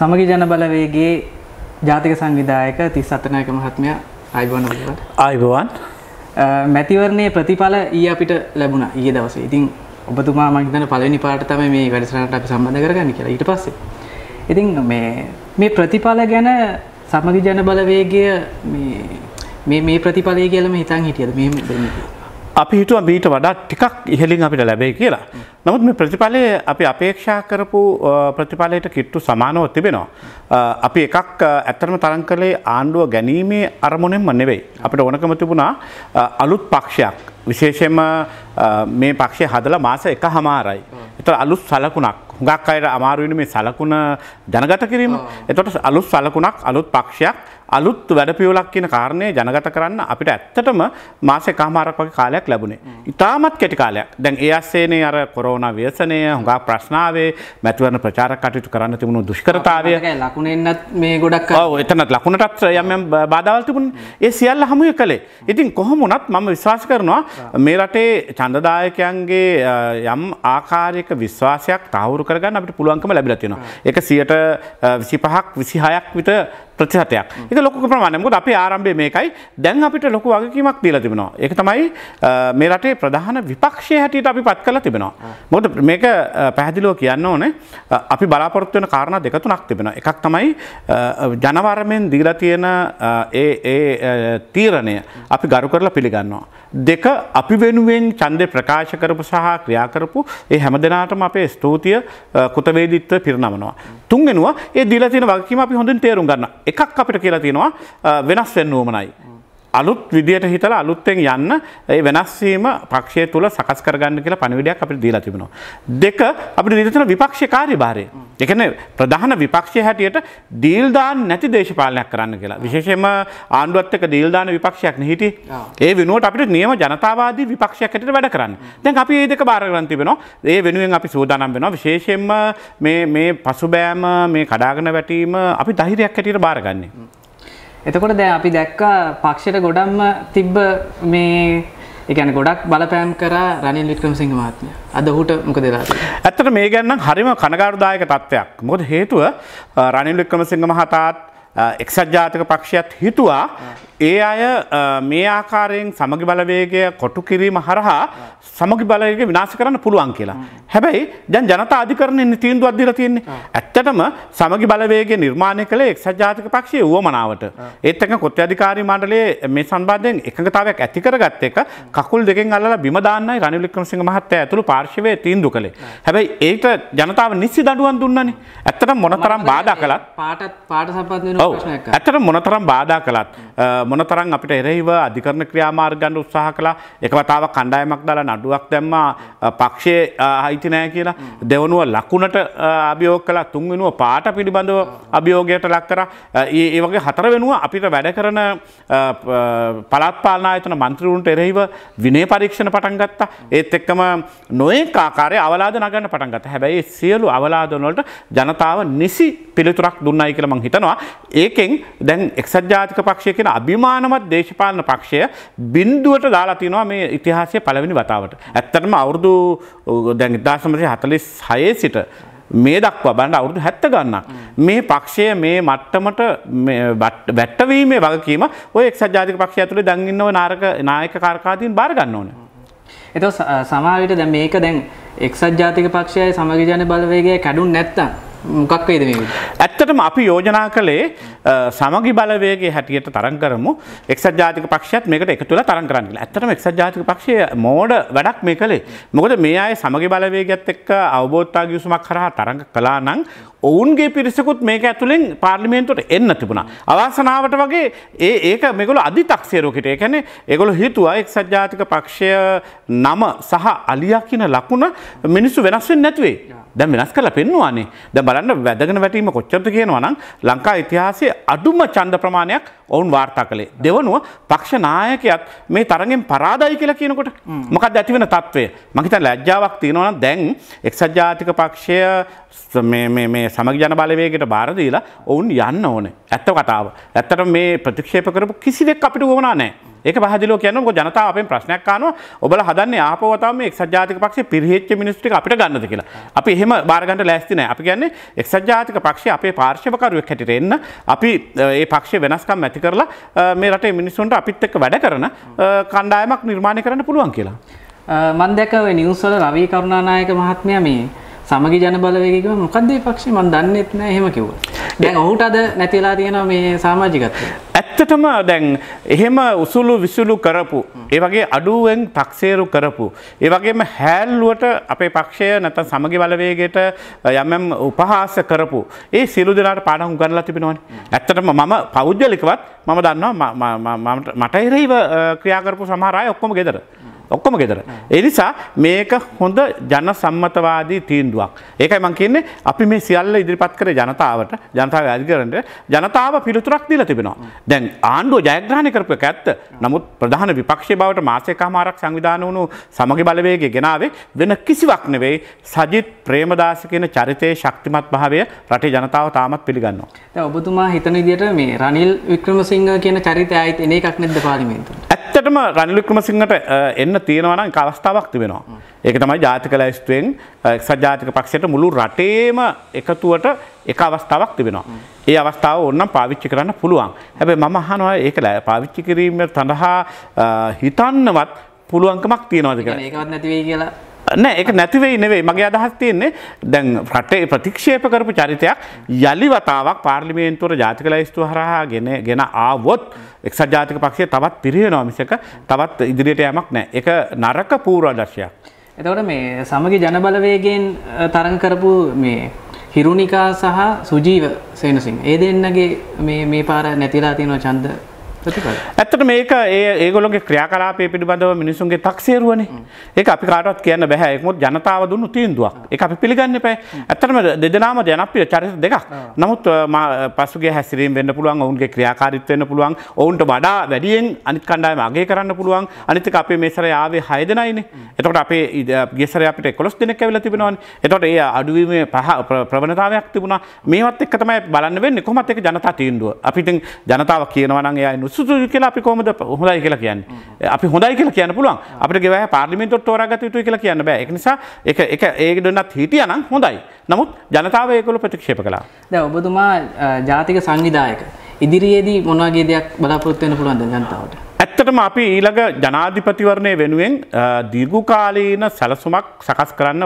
සමගි ජන බලවේගේ ජාතික සංවිධායක තිස් අත්තනායක මහත්මය අයිබෝන අයිබවන් මැතිවරණය ප්‍රතිඵල ඒ අපිට ලැබුණ ඒ දවස ඉතින් ඔබතුමා මංතන පලනි පාට තම මේ වැඩසරට අපි සම්බඳ කරගන්න කියලා ඊට පස්සේ ඉතින් මේ ප්‍රතිඵල ගැන සමගි ජන බලවේගය මේ ප්‍රතිඵලය කියලම හිතන් හිටියද මෙම දෙන්නේ අපි හිතුව මීට වඩා ටිකක් ඉහලින් අපිට ලැබේ කියලා. නමුත් මේ ප්‍රතිඵලය අපි අපේක්ෂා කරපු ප්‍රතිඵලයට කිට්ටු සමානව තිබෙනවා. අපි එකක් ඇත්තරම තරන් කළේ ආණ්ඩුව ගැනීමේ අරමුණෙන්ම නෙවෙයි. අපිට ඕනකම තිබුණා අලුත් පක්ෂයක්. විශේෂයෙන්ම මේ පක්ෂය හදල මාස එක හමාරයි. එතට අලුත් සලකුණක් හුඟක් අයට අමාරුවන මේ සලකුණ ජනගත කිරීම එතොට අලුත් සලකුණක් අලුත් පක්ෂයක් අලුත් වැඩපියවලක් කියන කාරණය ජනගත කරන්න අපිට ඇත්තටම මාස එකහමාරක් වගේ කාලයක් ලැබුණේ. ඉතාමත් කෙටි කාලයක් දැන් ඒ අස්සේනේ අර කොරෝන ව්‍යසනය හොඟා ප්‍රශ්නාවේ මැතිවරණ ප්‍රචාර කටයුතු කරන්න තිබුණු දුෂ්කරතාවය ලකුණෙන්න්නත් මේ ගොඩක් එතනත් ලකුණටත් යම් බාධාවල් තිබුණ ඒ සියල්ල හමුය කළේ. ඉතින් කොහොමුණත් මම විශ්වාස කරනවා මේ රටේ චන්දදායකයන්ගේ යම් ආකාරයක විශ්වාසයක් තවුරු කරගන්න අපට පුළුවන්කම ලැබිලතිෙනවා. එක සියට විසි පහක් විසිහයක් විට ප්‍රතිහතයක්. එක ලොක ප්‍රමාණයමුත් අපේ ආරම්භය මේකයි දැන් අපිට ලොකු වගකීමක් දීලා තිබෙනවා. ඒක තමයි මේ රටේ ප්‍රධාන විපක්ෂය හැටියට අපි පත් කරලා තිබෙනවා. මොකද මේක පැහැදිලිව කියන්න ඕනේ අපි බලාපොරොත්තු වෙන කාරණා දෙක තුනක් තිබෙනවා. එකක් තමයි ජනවරමෙන් දීලා තියෙන ඒ තීරණය අපි ගරු කරලා පිළිගන්නවා. දෙක අපි වෙනුවෙන් චන්දය ප්‍රකාශ කරපු සහ ක්‍රියාකරපු ඒ හැම දෙනාටම අපේ ස්තූතිය කුතවේදිත්ව පිරණමනවා. තුන්ගෙනවා ඒ දිල තින වගකීම අපි හොඳින් තේරුම් ගන්න එකක් අපිට කියලා තියෙනවා වෙනස් වෙන්න ඕමනයි. අලුත් විදියට හිතල අලුත්තෙන් යන්න ඒ වෙනස්වීම පක්ෂය තුළ සකස් කරගන්න කියලා පණවිඩයක් අපි දීලා තිබෙනවා. දෙක අපි නිරතන විපක්ෂ කාර්යභාරය. එකන ප්‍රධාන විපක්ෂය හැටියට දීල්දාන් නැති දේශපාලනයක් කරන්න කියලා. විශේෂම ආණ්ඩුවත්තක දීල්දාන විපක්ෂයක් නහිට ඒ වෙනුවට අපිට නියම ජනතාවාදී විපක්ෂයක් ඇට වැඩ කරන්න. දැන් අපි ඒදක භාරගරන් තිබෙනවා ඒ වෙනුවෙන් අපි සූදානම් වෙනවා විශේෂෙන්ම මේ පසුබෑම මේ කඩාගෙන වැටීම අපි දහිරයක් හැටියට භාරගන්නේ. එතකොට දැ අපි දැක්කා පක්ෂයට ගොඩම්ම තිබ්බ මේ එකන ගොඩක් බලපෑම් කර රනිල් වික්‍රම සිංහ මහත්මය අද හුට මොක දෙලා ඇත්තට මේ ගැන්න හරිම කනගාරුදායක තත්ත්වයක් මොද හේතුව රනිල් වික්‍රම සිංහ මහතාත් එක්සත් ජාතික පක්ෂයත් හිතුවා ඒ අය මේ ආකාරයෙන් සමගි බලවේගය කොටු කිරීම හරහා සමගි බලවේගය විනාශ කරන්න පුළුවන් කියලා. හැබැයි දැන් ජනතා අධිකරණයෙන් තීන්දුවක් දීලා තියෙන්නේ. ඇත්තටම සමගි බලවේගය නිර්මාණය කළේ එක්සත් ජාතික පක්ෂයේ උවමනාවට. ඒත් එක්ක කොත්්‍යාධිකාරී මණ්ඩලයේ මේ සම්බන්ධයෙන් එකඟතාවයක් ඇති කරගත්ත එක කකුල් දෙකෙන් අල්ලලා බිම දාන්නයි රනිල් වික්‍රමසිංහ මහත්තයා ඇතුළු පාර්ශවයේ තීන්දුව කළේ. හැබැයි ඒකට ජනතාව නිසි දඬුවම් දුන්නනේ. ඇත්තටම මොනතරම් බාධා කළත් පාට පාට සම්බන්ධ වෙන ප්‍රශ්නයක්. ඇත්තටම මොනතරම් බාධා කළත් මොන තරන් අපිට එරෙහිව අධිකරණ ක්‍රියාමාර්ගන්න උත්සාහ කලා එකවතාව කණ්ඩායමක් දාලා නඩුවක් දැම්ම පක්ෂය අයිතිනෑ කියලා දෙවනුව ලකුණට අභියෝග කලා තුන්වෙනුව පාට පිළිබඳව අභියෝගයට ලක්කර ඒ වගේ හතර වෙනුව අපිට වැඩ කරන පළත්පාලනායතන මන්ත්‍රවරුන්ට එරෙහිව විනේ පරීක්ෂණ පටන් ගත්තා ඒත් එක්කම නොය කාකාරය අවලාද නගන්න පටන් ගත හැබැයි සියලු අවලාදනොලට ජනතාව නිසි පිළිතුරක් දුන්නයි කියල මං හිතනවා ඒකෙන් දැන් එක්සත් ජාතික පක්ෂය කියෙන අභිම තීර්මානවත් දේශපාලන පක්ෂය බින්දුවට දාලා තිනවා මේ ඉතිහාසය පළවෙනි වතාවට. ඇත්තටම අවුරුදු දැන් 1946 සිට මේ දක්වා බණ්ඩ අවුරුදු 70 ගන්නක් මේ පක්ෂය මේ මට්ටමට වැට්ටවීමේ වගකීම ඔය එක්සත් ජාතික පක්ෂය ඇතුලේ දැන් ඉන්නව නායක නායක කාර්කාදීන් බාර ගන්න ඕනේ. එතකොට සමාජයට දැන් මේක දැන් එක්සත් ජාතික පක්ෂයයි සමගි ජන බලවේගය කැඩුන් නැත්තම් මොකක් වේද මේ ඇත්තටම අපි යෝජනා කළේ සමගි බලවේගේ හැටියට තරම් කරමු එක්සත් ජාතික පක්ෂයත් මේකට එකතු වෙලා තරම් කරන්න කියලා. ඇත්තටම එක්සත් ජාතික පක්ෂය මෝඩ වැඩක් මේ කළේ. මොකද මේ අය සමගි බලවේගයත් එක්ක අවබෝධතා ගිවිසුමක් කරා තරඟ කළා නම් ඔවුන්ගේ පිරිසකුත් මේක ඇතුළෙන් පාර්ලිමේන්තුවට එන්න තිබුණා. අවාසනාවට වගේ ඒ ඒක මෙගොල අධි තක්සේරුකට එකැන එගොල හිතුවා එක් සජ්ජාතික පක්ෂය නම සහ අලියක් කියන ලකුණ මිනිස්සු වෙනස්වෙන් නැතුවේ. දැන් වෙනස් කළ පෙන්වානේ ද බලන්න වැදගෙන වැටීම කොච්චරද කියනවනම් ලංකා ඉතිහාසයේ අඩුම චන්ද ප්‍රමාණයක් ඔවුන් වාර්තා කළේ. දෙවනුව පක්ෂ නායකයත් මේ තරගෙන් පරාදයි කියලා කියනකොට මොකක් ඇතිවෙන තත්වය මහිත ලැජ්ජාවක් තියෙනවන දැන් එක්සජාතික පක්ෂය සමග ජන බලවේගට බාරදීලා ඔවුන් යන්න ඕන ඇත්ත කතාව ඇත්තට මේ ප්‍රතික්ෂේප කරපු කිසිවෙක් අපිට වුණා නෑ ඒක පහදිලෝ කියනකො ජනතාව අපෙන් ප්‍රශ්නයක් ආනවා ඔබලා හදන්නේ ආපුව තමයි එක්සත් ජාතික පක්ෂේ පිරිහෙච්ච මිනිස්සු ටික අපිට ගන්නද කියලා. අපි එහෙම බාර ගන්න ලෑස්ති නැහැ. අපි කියන්නේ එක්සත් ජාතික පක්ෂයේ අපේ පාර්ශ්වකරුවෙක් හැටියට එන්න අපි මේ පක්ෂයේ වෙනස්කම් ඇති කරලා මේ රටේ මිනිස්සුන්ට අපිත් එක්ක වැඩ කරන කණ්ඩායමක් නිර්මාණය කරන්න පුළුවන් කියලා. මම දැක්ක ওই නිවුස් වල රවී කරුණානායක මහත්මයා මේ සමග ජන බලවේගක මොකක්දේ පක්ෂි මන් දන්නෙත් නෑ හෙම කිව්ව දැන් ඔහුට අද නැතිලා තියෙන මේ සාමාජිකත්වය ඇත්තටම දැන් එහෙම උසුළු විසුළු කරපු ඒ වගේ අඩුවෙන් තක්සේරු කරපු ඒ වගේම හැල්ලුවට අපේ පක්ෂය නැත්නම් සමගි බලවේගයට යම් උපහාස කරපු ඒ සියලු දෙනාට පාඩම් කරලා තිබෙනවානේ ඇත්තටම මම පෞද්ගලිකවත් මම දන්නවා මට එරෙහිව ක්‍රියා කරපු සමහර අය ඔක්කොම ගෙදර ඔක්කොම ගෙදර. එනිසා මේක හොඳ ජන සම්මතවාදී තීන්දුවක්. ඒකයි මං කියන්නේ අපි මේ සියල්ල ඉදිරිපත් කරේ ජනතාවට ජනතාව අධිකරණයට ජනතාව පිළිතුරක් දීලා තිබෙනවා. දැන් ආණ්ඩුව ජයග්‍රහණය කරපු එක ඇත්ත. නමුත් ප්‍රධාන විපක්ෂය බවට මාසයකමාරක් සංවිධාන වුණු සමගි බලවේගය ගෙනාවේ වෙන කිසිවක් නෙවෙයි සජිත් ප්‍රේමදාස කියන චරිතයේ ශක්තිමත් භාවය රටේ ජනතාව තාමත් පිළිගන්නවා. දැන් ඔබතුමා හිතන විදිහට මේ රනිල් වික්‍රමසිංහ කියන චරිතය ආයිත් එන එකක් නැද්ද පාර්ලිමේන්තුවට? ඇත්තටම රනිලික්‍රමසිංහට එන්න තියෙනවනම් අවස්ථාවක් තිබෙනවා. ඒක තමයි ජාතික ලැයිස්තුවෙන් එක්සත් ජාතික පක්ෂයට මුළු රටේම එකතුවට එක අවස්ථාවක් තිබෙනවා. ඒ අවස්ථාව ඔන්නම් පාවිච්චි කරන්න පුළුවන්. හැබැයි මම අහනවා ඒක පාවිච්චි කිරීම සඳහා හිතන්නවත් පුළුවන්කමක් තියෙනවද කියලා. ඒකවත් නැති වෙයි කියලා නෑ ඒක නැතිවෙයි නෙවෙයි මගේ අදහස් තියෙන්නේ දැන් රටේ ප්‍රතික්ෂේප කරපු චරිතයක් යළි වතාවක් පාර්ලිමේන්තුවර ජාතික ලයිස්තුව හරහා ගෙන ගෙන ආවොත් එක්සත් ජාතික පක්ෂය තවත් පිරිහෙනවා මිසක තවත් ඉදිරියට යමක් නෑ ඒක නරක පූර්වාදර්ශයක් එතවට මේ සමගි ජනබලවේගෙන් තරන් කරපු මේ හිරුණිකා සහ සුජීව සේනසිං ඒ දෙන්නගේ මේ පාර නැතිලා තියෙනවා චන්ද ඇත්තට මේක ඒගොලගේ ක්‍රියාකලාපය පිළිබඳව මිනිසුන්ගේ තක්සේරුවන ඒ අපි කාටත් කියන්න බැහැක්මුත් ජනතාව දුන්නු තීන්දුවක් එක අපි පිළිගන්න පැ ඇතරම දෙදනාම ජනපිය චරිත දෙකක් නමුත් පසුගේ හැසිරීම් වෙන්න පුළුවන් ඔවුන්ගේ ක්‍රියාකාරිත්වවෙන්න පුළුවන් ඔවුන්ට වඩා වැඩියෙන් අනිත් කණ්ඩායම අගේ කරන්න පුළුවන් අනිතික අපේ මේසර යාවේ හයදනයින එතකට අපේ ගෙසර අපට කොස් දෙනෙක් ඇවෙල තිබෙනවන් එතට ඒ අඩුවීම පහ ප්‍රවණතාවයක් තිබුණ මේවත් එක්කතමයි බලන්න වෙන්න කොමත් එක ජනතා තීන්දුව අපිට ජනතාව කියනවනගේ අනු සුදු කියලා අපි කොමද හොඳයි කියලා කියන්න අපි හොඳයි කියලා කියන්න පුළුවන් අපට ගෙව පාර්ලිමෙන්ටොත් තෝරගත යුතු කියලා කියන්න බෑ එක නිසා එක එක ඒ දොන්නත් හිටිය නම් හොඳයි නමුත් ජනතාව ඒකොල ප්‍රතික්ෂේප කලා ද ඔබතුමා ජාතික සංවිධායක ඉදිරියේදී මොනවාගේ දෙයක් බලාපොරොත්තු වෙන්න පුළුවන්ද ජනතාවට ඇත්තටම අපි ඊළඟ ජනාධිපතිවරණය වෙනුවෙන් දිර්ගුකාලීන සැලසුමක් සකස් කරන්න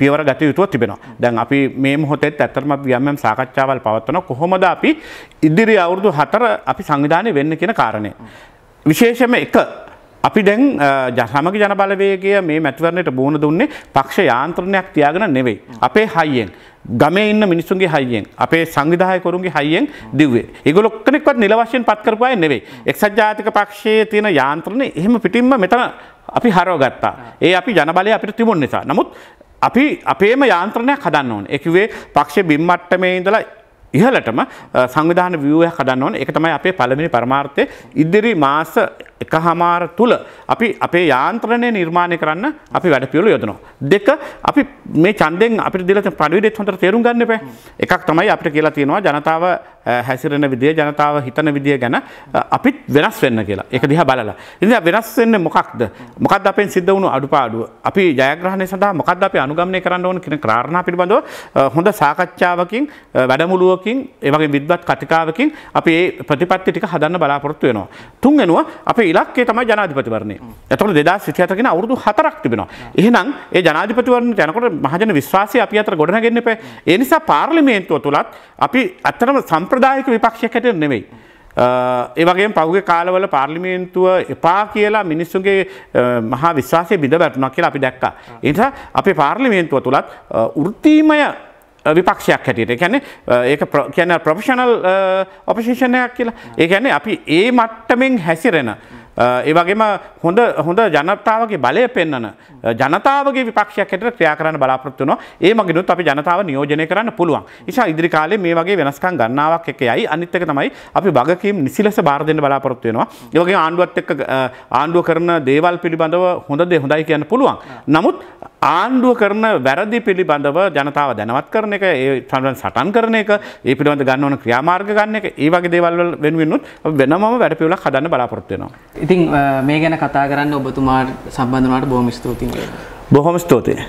පියවර ගත යුතුව තිබෙනවා දැන් අපි මේ මොහොතෙත් ඇතරම යම්යම් සාකච්ඡාවල් පවත්වන කොහොමද අපි ඉදිරි අවුරුදු හතර අපි සංවිධානය වෙන්න කියෙන කාරණය. විශේෂම එක අපි දැන් ජසමග ජනබලවේගය මේ මැතිවරණයට බෝන දුන්නේ පක්ෂ යාන්ත්‍රණයක් තියාගෙන නෙවෙයි. අපේ හයියෙන් ගමේ ඉන්න මිනිස්සුන්ගේ හයියෙන් අපේ සංවිධායකවරුන්ගේ හයියෙන් දිව්වේ. ඒගොල්ලෝ ඔක්කොනෙක්වත් නිල වශයෙන් පත් කරපු අය නෙවෙයි. එක්සත් ජාතික පක්ෂයේ තියෙන යාන්ත්‍රණය එහෙම පිටින්ම මෙතන අපි හරව ගත්තා. ඒ අපි ජනබලය අපිට තිබුණ නිසා. නමුත් අපි අපේම යාන්ත්‍රණයක් හදන්න ඕනේ. ඒ කිව්වේ පක්ෂයේ බිම් මට්ටමේ ඉඳලා ඉහලටම සංවිධාන ව්‍යවය කඩන්න ඕන එක තමයි අපේ පළමිනි පරමාර්ථය ඉදිරි මාස එක හමාර තුළ අපි අපේ යාන්ත්‍රණය නිර්මාණය කරන්න අපි වැඩපියලු යොදනවා. දෙක අපි මේ චන්දෙන් අපි දිල පඩිවිඩෙත් හොට තේරුම් ගන්න පෑ එකක් තමයි අපිට කියලා තියෙනවා ජනතාව හැසිරෙන විදිය ජනතාව හිතන විදිය ගැන අපිත් වෙනස් වෙන්න කියලා එක දිහා බලලා. ඉඳ වෙනස් වෙන්න මොකක්ද මොකද අපෙන් සිද්ධ වුණු අඩුපාඩුව අපි ජයග්‍රහණය සඳහා මොකද අපි අනුගමනය කරන්න ඕන කියන කාරණා පිළිබඳව හොඳ සාකච්ඡාවකින් වැඩමුළුවකින් ඒවගේ විද්වත් කතිකාවකින් අපි ඒ ප්‍රතිපත්ති ටික හදන්න බලාපොරොත්තු වෙනවා. තුන්වෙනුව අපි ඉලක්කේ තමයි ජනාධිපතිවරණය. එතකොට 2027 කියන අවුරුදු 4ක් තිබෙනවා. එහෙනම් ඒ ජනාධිපතිවරණයට යනකොට මහජන විශ්වාසය අපි අතර ගොඩනගෙන්න එපා. ඒ නිසා පාර්ලිමේන්තුව තුලත් අපි ඇත්තටම සම්ප්‍රදායික විපක්ෂයක් හැටියට නෙවෙයි. ඒවගේ පහුගේ කාලවල පාර්ලිමේන්තුව එපා කියලා මිනිස්සුගේ මහා විශ්වාසය බිඳ වැටුණක් කියලා අපි දැක්කා. එනිසා අපේ පාර්ලිමේන්තුව තුළත් වෘත්තීමය විපක්ෂයක් හැටියට කැන ඒ කියන ප්‍රොෆෂනල් ඔපිෂණයක් කියලා ඒ ගැන අපි ඒ මට්ටමෙන් හැසිරෙන. ඒ වගේම හොඳ හොඳ ජනතාවගේ බලය පෙන්වන ජනතාවගේ විපක්ෂයක් හැටියට ක්‍රියා කරන්න බලාපොරොත්තු වෙනවා. ඒ මගිනුත් අපි ජනතාව නියෝජනය කරන්න පුළුවන්. නිසා ඉදිරි කාලේ මේ වගේ වෙනස්කම් ගන්නාවක් එක යයි. අනිත් එක තමයි අපි බගකීම් නිසිලස බාර දෙන්න බලාපොරොත්තු වෙනවා. ඒ වගේම ආණ්ඩුවත් එක්ක ආණ්ඩුව කරන දේවල් පිළිබඳව හොඳ දේ හොඳයි කියන්න පුළුවන්. නමුත් ආණ්ඩුව කරන වැරදි පිළිබඳව ජනතාව දැනවත් කරන එක ඒ සඳහන් සටන් කරන එක ඒ පිළිබඳ ගන්න ඕන ක්‍රියාමාර්ග ගන්න එක ඒ වගේ දේවල් වෙනුවෙනුත් වෙනමම වැඩ පිළිවෙලක් හදන්න බලාපොරොත්තු වෙනවා. ඉතින් මේ ගැන කතා කරන්න ඔබතුමාට සම්බන්ධනාට බොහොම ස්තුතියි. බොහොම ස්තුතියි.